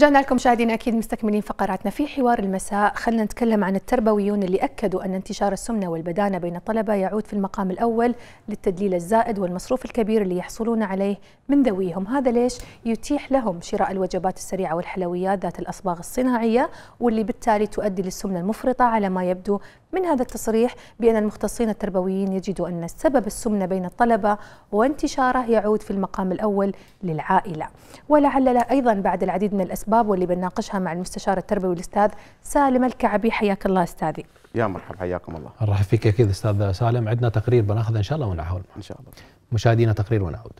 رجعنا لكم مشاهدينا اكيد مستكملين فقراتنا في حوار المساء خلنا نتكلم عن التربويون اللي اكدوا ان انتشار السمنه والبدانه بين الطلبه يعود في المقام الاول للتدليل الزائد والمصروف الكبير اللي يحصلون عليه من ذويهم هذا ليش يتيح لهم شراء الوجبات السريعه والحلويات ذات الاصباغ الصناعيه واللي بالتالي تؤدي للسمنه المفرطه على ما يبدو من هذا التصريح بأن المختصين التربويين يجدوا أن السبب السمنة بين الطلبة وانتشاره يعود في المقام الأول للعائلة ولعل أيضا بعد العديد من الأسباب واللي بنناقشها مع المستشار التربوي الأستاذ سالم الكعبي حياك الله أستاذي يا مرحبا حياكم الله نرحب فيك أكيد أستاذ سالم عندنا تقرير بناخذه إن شاء الله ونعود إن شاء الله مشاهدينا تقرير ونعود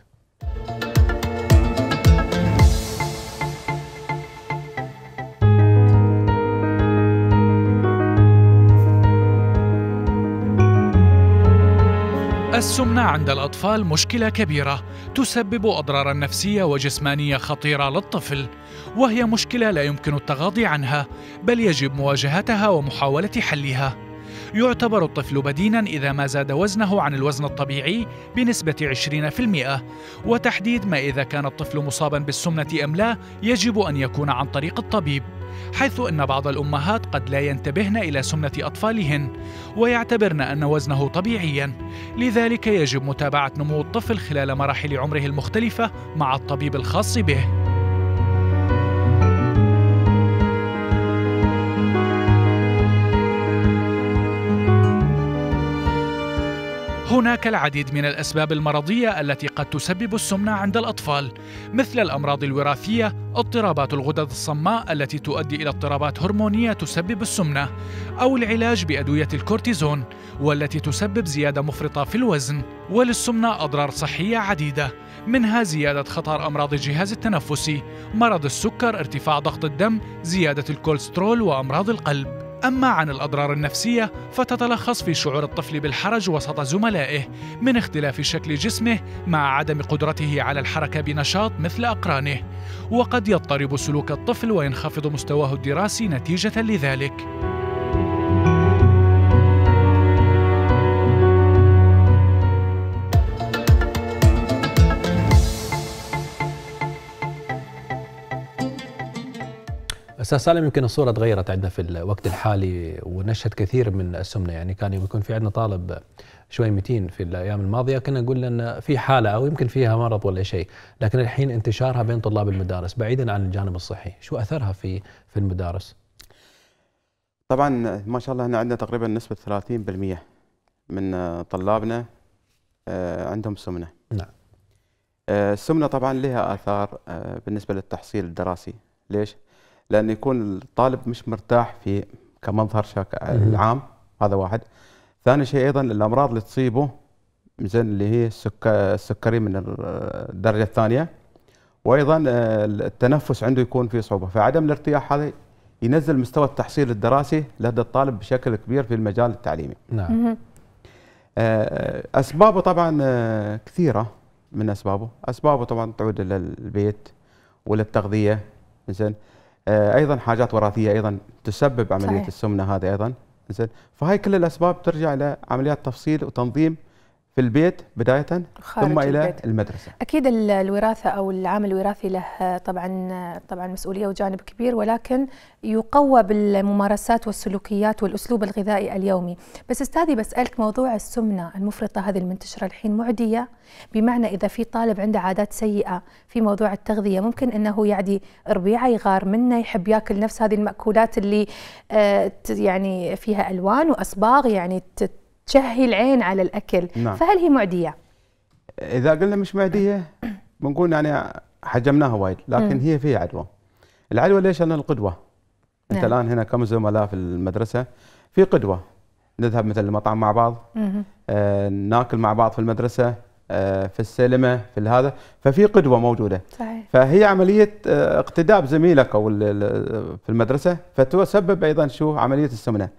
السمنة عند الأطفال مشكلة كبيرة تسبب أضرارا نفسية وجسمانية خطيرة للطفل وهي مشكلة لا يمكن التغاضي عنها بل يجب مواجهتها ومحاولة حلها يعتبر الطفل بدينا إذا ما زاد وزنه عن الوزن الطبيعي بنسبة 20% وتحديد ما إذا كان الطفل مصابا بالسمنة أم لا يجب أن يكون عن طريق الطبيب حيث ان بعض الامهات قد لا ينتبهن الى سمنه اطفالهن ويعتبرن ان وزنه طبيعيا لذلك يجب متابعه نمو الطفل خلال مراحل عمره المختلفه مع الطبيب الخاص به هناك العديد من الأسباب المرضية التي قد تسبب السمنة عند الأطفال مثل الأمراض الوراثية، اضطرابات الغدد الصماء التي تؤدي إلى اضطرابات هرمونية تسبب السمنة، أو العلاج بأدوية الكورتيزون والتي تسبب زيادة مفرطة في الوزن، وللسمنة أضرار صحية عديدة منها زيادة خطر أمراض الجهاز التنفسي، مرض السكر، ارتفاع ضغط الدم، زيادة الكوليسترول وأمراض القلب. أما عن الأضرار النفسية فتتلخص في شعور الطفل بالحرج وسط زملائه من اختلاف شكل جسمه مع عدم قدرته على الحركة بنشاط مثل أقرانه وقد يضطرب سلوك الطفل وينخفض مستواه الدراسي نتيجة لذلك استاذ سالم يمكن الصوره تغيرت عندنا في الوقت الحالي ونشهد كثير من السمنه يعني كان يكون في عندنا طالب شوي متين في الايام الماضيه كنا نقول ان في حاله او يمكن فيها مرض ولا شيء لكن الحين انتشارها بين طلاب المدارس بعيدا عن الجانب الصحي شو اثرها في في المدارس طبعا ما شاء الله هنا عندنا تقريبا نسبه 30% من طلابنا آه، عندهم سمنه نعم آه، السمنه طبعا لها اثار آه، بالنسبه للتحصيل الدراسي ليش لأن يكون الطالب مش مرتاح في كمظهر شاك العام هذا واحد ثاني شيء أيضا الأمراض اللي تصيبه زين اللي هي السكري من الدرجة الثانية وأيضا آه، التنفس عنده يكون فيه صعوبة فعدم الارتياح هذا ينزل مستوى التحصيل الدراسي لدى الطالب بشكل كبير في المجال التعليمي نعم آه، أسبابه طبعا آه، كثيرة من أسبابه أسبابه طبعا تعود إلى البيت وللتغذية زين آه، ايضا حاجات وراثيه ايضا تسبب عمليه صحيح. السمنه هذه ايضا زين فهاي كل الاسباب ترجع لعمليات تفصيل وتنظيم في البيت بداية ثم إلى البيت. المدرسة أكيد الوراثة أو العامل الوراثي له طبعا طبعا مسؤولية وجانب كبير ولكن يقوى بالممارسات والسلوكيات والأسلوب الغذائي اليومي بس أستاذي بسألك موضوع السمنة المفرطة هذه المنتشرة الحين معدية بمعنى إذا في طالب عنده عادات سيئة في موضوع التغذية ممكن أنه يعدي ربيعه يغار منه يحب ياكل نفس هذه المأكولات اللي آه، يعني فيها ألوان وأصباغ يعني تشهي العين على الاكل نعم. فهل هي معديه اذا قلنا مش معديه بنقول يعني حجمناها وايد لكن م. هي فيها عدوى العدوى ليش لان القدوه انت نعم. الان هنا كم زملاء في المدرسه في قدوه نذهب مثل المطعم مع بعض آه ناكل مع بعض في المدرسه آه في السينما في هذا ففي قدوه موجوده صحيح. فهي عمليه آه اقتداء زميلك او في المدرسه فتسبب ايضا شو عمليه السمنه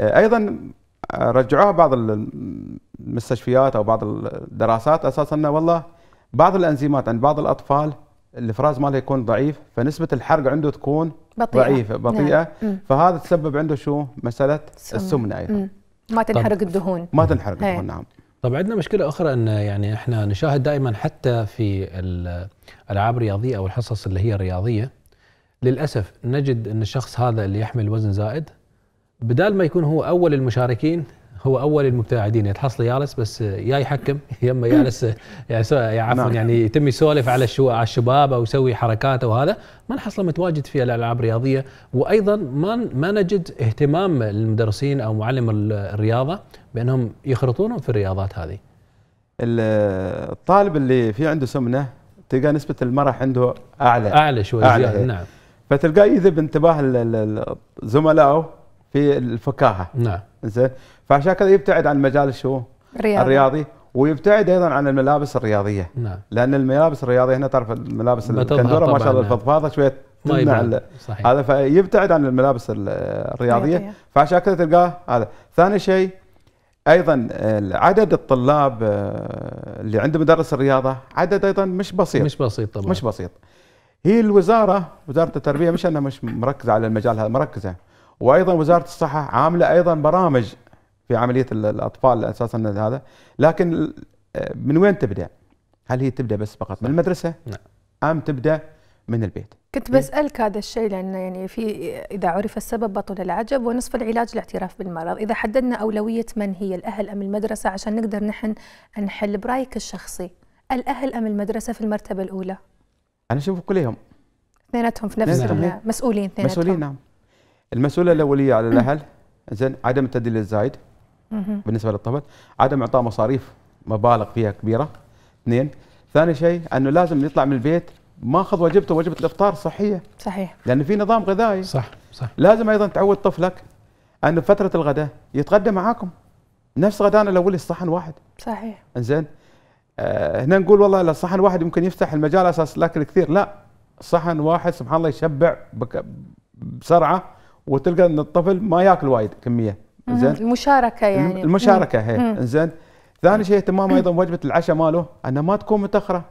آه ايضا رجعوها بعض المستشفيات او بعض الدراسات اساسا انه والله بعض الانزيمات عند بعض الاطفال الافراز ماله يكون ضعيف فنسبه الحرق عنده تكون بطيئه ضعيفه بطيئه نعم. فهذا تسبب عنده شو مساله السمنه ايضا ما تنحرق الدهون ما تنحرق هي. الدهون نعم طبعا عندنا مشكله اخرى ان يعني احنا نشاهد دائما حتى في الالعاب الرياضيه او الحصص اللي هي الرياضيه للاسف نجد ان الشخص هذا اللي يحمل وزن زائد بدال ما يكون هو اول المشاركين هو اول المبتعدين يتحصل يعني يالس بس يا يحكم يما يالس يعني, يعني عفوا نعم. يعني يتم يسولف على على الشباب او يسوي حركات او هذا ما نحصله متواجد في الالعاب الرياضيه وايضا ما ما نجد اهتمام المدرسين او معلم الرياضه بانهم يخرطونهم في الرياضات هذه. الطالب اللي في عنده سمنه تلقى نسبه المرح عنده اعلى اعلى شوي أعلى زياده نعم فتلقاه يذب انتباه زملائه في الفكاهه نعم زين فعشان كذا يبتعد عن مجال شو الرياضي, الرياضي ويبتعد ايضا عن الملابس الرياضيه نعم لان الملابس الرياضيه هنا تعرف الملابس الكندوره ما شاء الله الفضفاضه شويه طيب. تمنع هذا فيبتعد عن الملابس الرياضيه فعشان كذا تلقاه هذا ثاني شيء ايضا عدد الطلاب آه، اللي عنده مدرس الرياضه عدد ايضا مش بسيط مش بسيط طبعا مش بسيط هي الوزاره وزاره التربيه مش انها مش مركزه على المجال هذا مركزه وايضا وزاره الصحه عامله ايضا برامج في عمليه الاطفال اساسا هذا لكن من وين تبدا؟ هل هي تبدا بس فقط من نعم. المدرسه؟ نعم ام تبدا من البيت؟ كنت إيه. بسالك هذا الشيء لانه يعني في اذا عرف السبب بطل العجب ونصف العلاج الاعتراف بالمرض، اذا حددنا اولويه من هي الاهل ام المدرسه عشان نقدر نحن نحل برايك الشخصي، الاهل ام المدرسه في المرتبه الاولى؟ انا اشوف كلهم اثنيناتهم في نفس المسؤولين اثنيناتهم مسؤولين نعم المسؤوليه الاوليه على الاهل زين عدم التدليل الزايد بالنسبه للطفل، عدم اعطاء مصاريف مبالغ فيها كبيره. اثنين، ثاني شيء انه لازم يطلع من البيت ماخذ وجبته وجبه الافطار صحيه صحيح. لان في نظام غذائي. صح صح. لازم ايضا تعود طفلك انه فتره الغداء يتغدى معاكم نفس غدانا الاولي الصحن واحد. صحيح. زين آه هنا نقول والله الصحن واحد يمكن يفتح المجال اساس الاكل كثير، لا صحن واحد سبحان الله يشبع بسرعه وتلقى ان الطفل ما ياكل وايد كميه زين المشاركه يعني المشاركه هي زين ثاني شيء اهتمام ايضا وجبه العشاء ماله انها ما تكون متاخره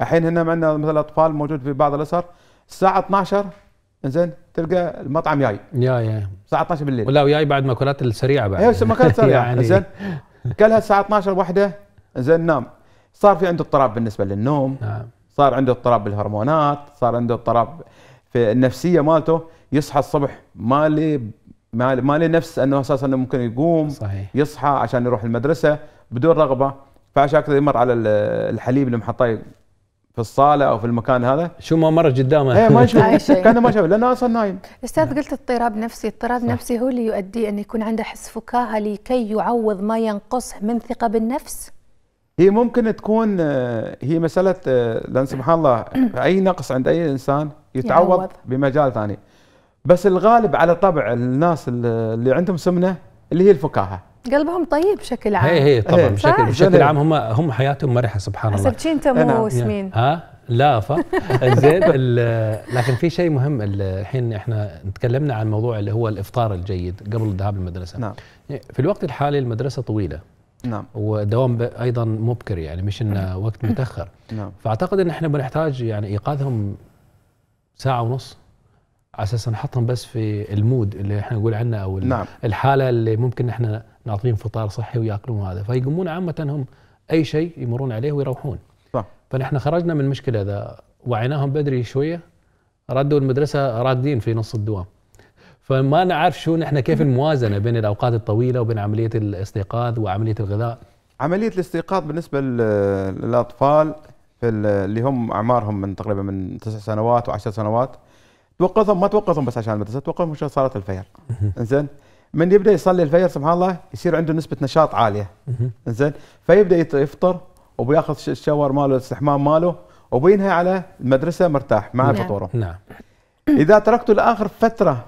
الحين هنا عندنا مثلا اطفال موجود في بعض الاسر الساعه 12 زين تلقى المطعم جاي جاي الساعه 12 بالليل ولا وياي بعد مأكولات السريعه بعد ايوه مأكولات سريعه يعني زين كلها الساعه 12 وحده زين نام صار في عنده اضطراب بالنسبه للنوم نعم صار عنده اضطراب بالهرمونات صار عنده اضطراب فالنفسيه مالته يصحى الصبح ما لي ما لي نفس انه اساسا انه ممكن يقوم صحيح. يصحى عشان يروح المدرسه بدون رغبه فعشان كذا يمر على الحليب اللي محطاه في الصاله او في المكان هذا شو ما مر قدامه إيه، ما يشوف كانه ما شاف لانه اصلا نايم استاذ قلت اضطراب نفسي اضطراب نفسي هو اللي يؤدي ان يكون عنده حس فكاهه لكي يعوض ما ينقصه من ثقه بالنفس هي ممكن تكون آه، هي مساله آه، لان سبحان الله اي نقص عند اي انسان يتعوض بمجال ثاني بس الغالب على طبع الناس اللي عندهم سمنه اللي هي الفكاهه قلبهم طيب بشكل عام هي هي طبعا إيه. بشكل بشكل عام هم هم حياتهم مرحه سبحان الله حسبتي انت مو سمين ها لا ف زين لكن في شيء مهم الحين احنا تكلمنا عن موضوع اللي هو الافطار الجيد قبل الذهاب للمدرسه نعم في الوقت الحالي المدرسه طويله نعم ودوام ايضا مبكر يعني مش انه نعم. وقت متاخر نعم فاعتقد ان احنا بنحتاج يعني ايقاظهم ساعه ونص على اساس نحطهم بس في المود اللي احنا نقول عنه او نعم. الحاله اللي ممكن احنا نعطيهم فطار صحي وياكلون هذا فيقومون عامه هم اي شيء يمرون عليه ويروحون صح فنحن خرجنا من مشكله اذا وعيناهم بدري شويه ردوا المدرسه رادين في نص الدوام فما نعرف شو نحن كيف الموازنه بين الاوقات الطويله وبين عمليه الاستيقاظ وعمليه الغذاء عمليه الاستيقاظ بالنسبه للاطفال في اللي هم اعمارهم من تقريبا من تسع سنوات وعشر سنوات توقظهم ما توقظهم بس عشان المدرسه توقظهم عشان صلاه الفجر انزين من يبدا يصلي الفجر سبحان الله يصير عنده نسبه نشاط عاليه انزين فيبدا يفطر وبياخذ الشاور ماله الاستحمام ماله وبينهي على المدرسه مرتاح مع نعم. فطوره نعم اذا تركته لاخر فتره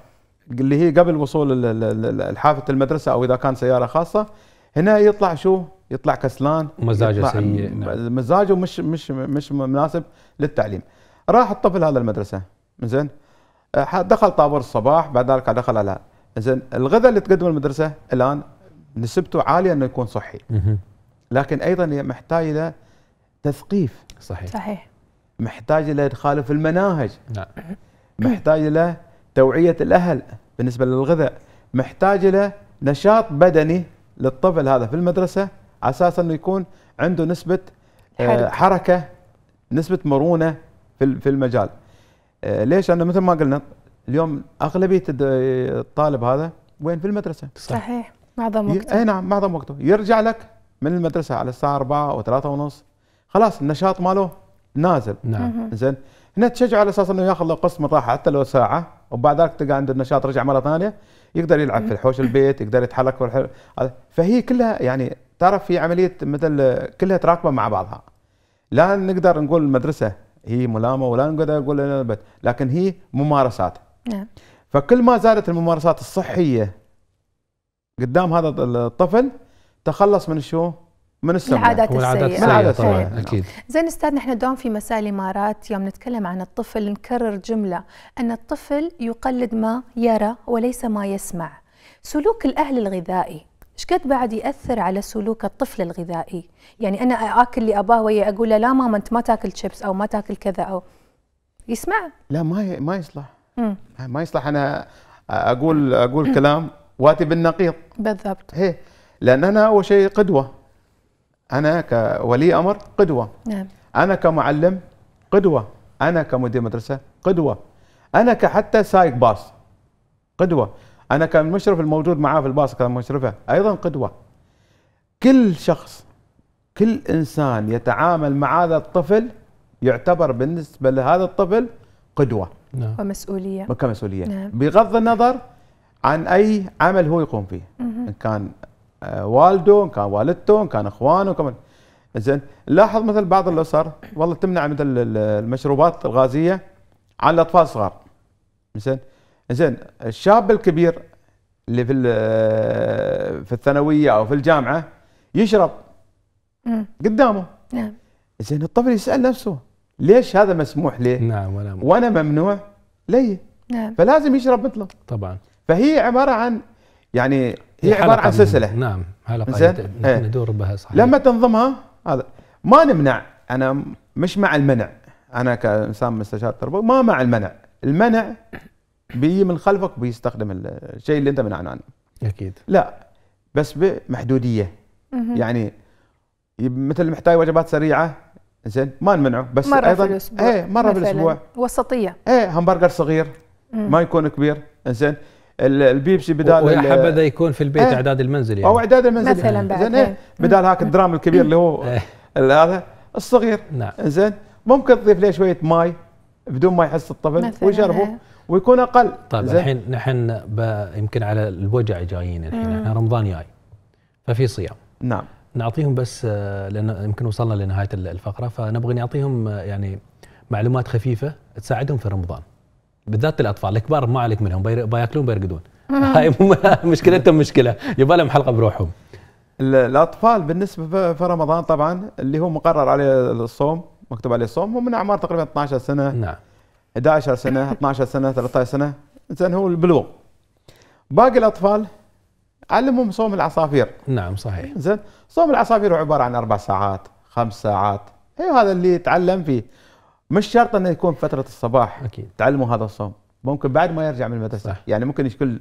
اللي هي قبل وصول حافه المدرسه او اذا كان سياره خاصه هنا يطلع شو؟ يطلع كسلان مزاجه سيء نعم. مزاجه مش مش مش مناسب للتعليم. راح الطفل هذا المدرسه زين أه، دخل طابور الصباح بعد ذلك دخل على زين الغذاء اللي تقدمه المدرسه الان نسبته عاليه انه يكون صحي. لكن ايضا محتاج الى تثقيف صحيح صحيح محتاج الى ادخاله في المناهج نعم محتاج الى توعيه الاهل بالنسبه للغذاء محتاج الى نشاط بدني للطفل هذا في المدرسه على اساس انه يكون عنده نسبه آه، حركة. نسبه مرونه في المجال آه، ليش انا مثل ما قلنا اليوم اغلبيه الطالب هذا وين في المدرسه صحيح معظم وقته اي نعم معظم وقته يرجع لك من المدرسه على الساعه 4 او 3 ونص خلاص النشاط ماله نازل نعم زين هنا تشجع على اساس انه ياخذ له قسط من راحه حتى لو ساعه وبعد ذلك تلقى عند النشاط رجع مره ثانيه يقدر يلعب في الحوش البيت يقدر يتحرك فهي كلها يعني تعرف في عمليه مثل كلها تراكبه مع بعضها لا نقدر نقول المدرسه هي ملامه ولا نقدر نقول البيت لكن هي ممارسات نعم فكل ما زادت الممارسات الصحيه قدام هذا الطفل تخلص من شو من السمع العادات السيئة العادات السيئة نعم. أكيد زين أستاذ نحن دوم في مساء الإمارات يوم نتكلم عن الطفل نكرر جملة أن الطفل يقلد ما يرى وليس ما يسمع سلوك الأهل الغذائي ايش قد بعد ياثر على سلوك الطفل الغذائي يعني انا اكل اللي اباه ويا اقول له لا ماما انت ما تاكل شيبس او ما تاكل كذا او يسمع لا ما ما يصلح مم. ما يصلح انا اقول اقول كلام واتي بالنقيض بالضبط هي إيه. لان انا اول شيء قدوه انا كولي امر قدوه نعم. انا كمعلم قدوه انا كمدير مدرسه قدوه انا كحتى سايق باص قدوه انا كمشرف الموجود معاه في الباص كمشرفه ايضا قدوه كل شخص كل انسان يتعامل مع هذا الطفل يعتبر بالنسبه لهذا الطفل قدوه نعم. ومسؤوليه وكمسؤوليه نعم. بغض النظر عن اي عمل هو يقوم فيه ان كان آه، والده ان كان والدته ان كان اخوانه كمان زين لاحظ مثل بعض الاسر والله تمنع مثل المشروبات الغازيه عن الاطفال الصغار زين زين الشاب الكبير اللي في آه، في الثانويه او في الجامعه يشرب قدامه نعم زين الطفل يسال نفسه ليش هذا مسموح لي نعم ولا ممنوع. وانا ممنوع لي نعم فلازم يشرب مثله طبعا فهي عباره عن يعني هي عباره عن سلسله نعم حلقه إيه. ندور بها صحيح لما تنظمها هذا ما نمنع انا مش مع المنع انا كانسان مستشار تربوي ما مع المنع المنع بيجي من خلفك بيستخدم الشيء اللي انت منعنا عنه اكيد لا بس بمحدوديه يعني مثل محتاج وجبات سريعه زين ما نمنعه بس مرة ايضا في الاسبوع ايه مره في الاسبوع وسطيه ايه همبرجر صغير ما يكون كبير زين البيبسي بدال حبذا يكون في البيت إيه. اعداد المنزل يعني او اعداد المنزل يعني. مثلا يعني بعد زين إيه. إيه. بدال هاك الدرام الكبير اللي هو هذا الصغير نعم زين ممكن تضيف له شويه ماي بدون ما يحس الطفل ويشربه ويكون اقل طيب الحين نحن يمكن على الوجع جايين الحين احنا رمضان جاي ففي صيام نعم نعطيهم بس آه، لان يمكن وصلنا لنهايه الفقره فنبغي نعطيهم آه، يعني معلومات خفيفه تساعدهم في رمضان بالذات الاطفال الكبار ما عليك منهم بياكلون بيرقدون هاي مشكلتهم مشكله يبغى لهم حلقه بروحهم الاطفال بالنسبه في رمضان طبعا اللي هو مقرر عليه الصوم مكتوب عليه الصوم هو من اعمار تقريبا 12 سنه نعم 11 سنه 12 سنه 13 سنه زين هو البلوغ باقي الاطفال علمهم صوم العصافير نعم صحيح زين صوم العصافير هو عباره عن اربع ساعات خمس ساعات هي هذا اللي يتعلم فيه مش شرط انه يكون فتره الصباح اكيد تعلموا هذا الصوم ممكن بعد ما يرجع من المدرسه صح. يعني ممكن يشكل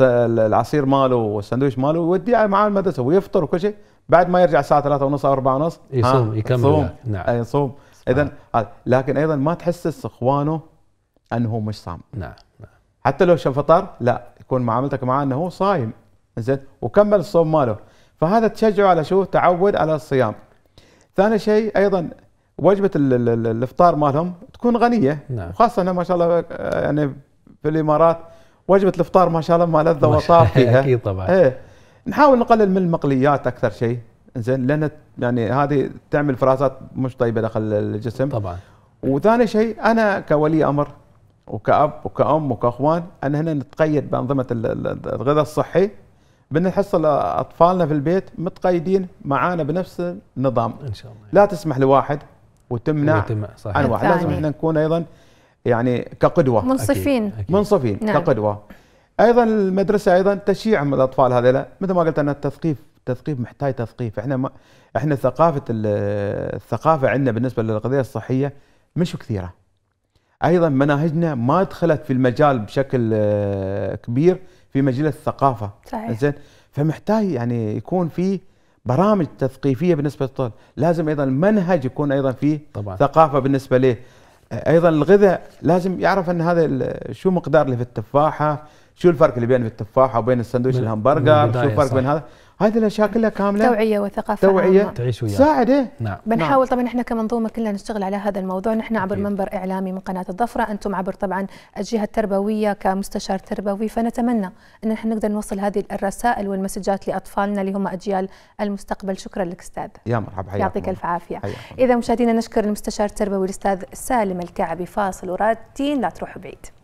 العصير ماله والسندويش ماله ويوديه يعني معاه المدرسه ويفطر وكل شيء بعد ما يرجع الساعه 3 ونص او 4 ونص يصوم يكمل يصوم نعم يصوم اذا لكن ايضا ما تحسس اخوانه انه هو مش صام نعم نعم حتى لو فطر لا يكون معاملتك معاه انه هو صايم زين وكمل الصوم ماله فهذا تشجعه على شو تعود على الصيام ثاني شيء ايضا وجبه الافطار مالهم تكون غنيه نعم. وخاصه انه ما شاء الله يعني في الامارات وجبه الافطار ما شاء الله ما لذه وطاب فيها اكيد طبعا ايه نحاول نقلل من المقليات اكثر شيء زين لان يعني هذه تعمل فراسات مش طيبه داخل الجسم طبعا وثاني شيء انا كولي امر وكاب وكأم وكاخوان ان هنا نتقيد بانظمه الغذاء الصحي بنحصل اطفالنا في البيت متقيدين معانا بنفس النظام ان شاء الله لا تسمح لواحد وتمنع صحيح. انواع لازم احنا نكون ايضا يعني كقدوه منصفين أكيد. أكيد. منصفين نعم. كقدوه ايضا المدرسه ايضا تشيع الاطفال هذول مثل ما قلت انا التثقيف التثقيف محتاج تثقيف احنا ما احنا ثقافه الثقافه عندنا بالنسبه للقضيه الصحيه مش كثيره ايضا مناهجنا ما دخلت في المجال بشكل آه، كبير في مجال الثقافه صحيح زين فمحتاج يعني يكون في برامج تثقيفيه بالنسبه للطالب لازم ايضا المنهج يكون ايضا فيه طبعا. ثقافه بالنسبه له ايضا الغذاء لازم يعرف ان هذا شو مقدار اللي في التفاحه شو الفرق اللي بين التفاحه وبين السندويش الهمبرجر شو الفرق صح. بين هذا هذه الاشياء كلها كامله توعيه وثقافه توعيه تعيش وياها ساعده نعم بنحاول نعم. طبعا احنا كمنظومه كلنا نشتغل على هذا الموضوع نحن عبر أكيد. منبر اعلامي من قناه الظفره انتم عبر طبعا الجهه التربويه كمستشار تربوي فنتمنى ان احنا نقدر نوصل هذه الرسائل والمسجات لاطفالنا اللي هم اجيال المستقبل شكرا لك استاذ يا مرحبا يعطيك الف عافيه اذا مشاهدينا نشكر المستشار التربوي الاستاذ سالم الكعبي فاصل وراتين لا تروحوا بعيد